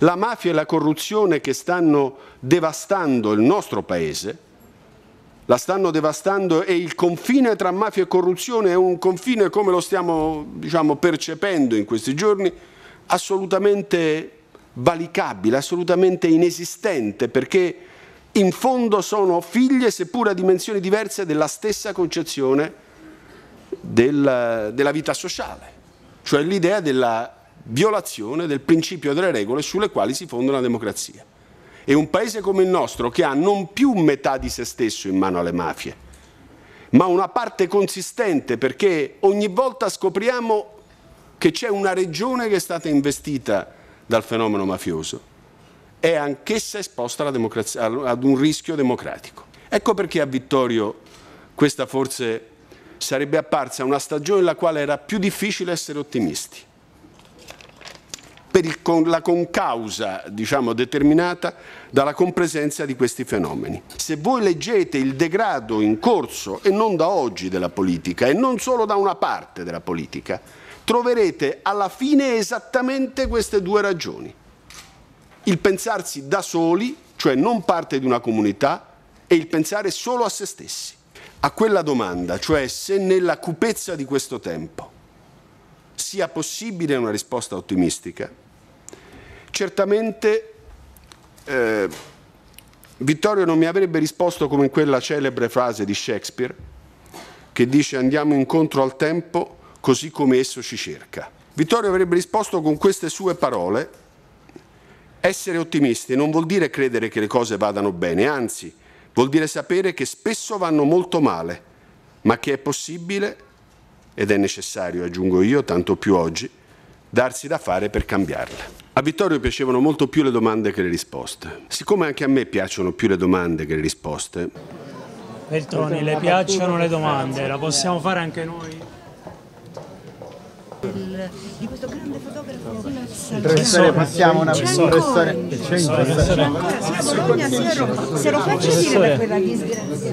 la mafia e la corruzione che stanno devastando il nostro Paese, la stanno devastando e il confine tra mafia e corruzione è un confine come lo stiamo diciamo, percependo in questi giorni, assolutamente valicabile, assolutamente inesistente, perché in fondo sono figlie, seppur a dimensioni diverse, della stessa concezione della, della vita sociale, cioè l'idea della violazione del principio delle regole sulle quali si fonda una democrazia. E un paese come il nostro, che ha non più metà di se stesso in mano alle mafie, ma una parte consistente, perché ogni volta scopriamo che c'è una regione che è stata investita dal fenomeno mafioso, è anch'essa esposta ad un rischio democratico. Ecco perché a Vittorio questa forse sarebbe apparsa una stagione nella quale era più difficile essere ottimisti per con la concausa diciamo, determinata dalla compresenza di questi fenomeni. Se voi leggete il degrado in corso, e non da oggi della politica, e non solo da una parte della politica, troverete alla fine esattamente queste due ragioni. Il pensarsi da soli, cioè non parte di una comunità, e il pensare solo a se stessi. A quella domanda, cioè se nella cupezza di questo tempo sia possibile una risposta ottimistica. Certamente eh, Vittorio non mi avrebbe risposto come in quella celebre frase di Shakespeare che dice andiamo incontro al tempo così come esso ci cerca. Vittorio avrebbe risposto con queste sue parole essere ottimisti non vuol dire credere che le cose vadano bene, anzi vuol dire sapere che spesso vanno molto male, ma che è possibile ed è necessario, aggiungo io, tanto più oggi, darsi da fare per cambiarla. A Vittorio piacevano molto più le domande che le risposte. Siccome anche a me piacciono più le domande che le risposte... Veltroni, le piacciono le domande, la possiamo fare anche noi? di questo grande fotografo professore passiamo una professore c'è un ancora se lo faccio dire per quella disgrazia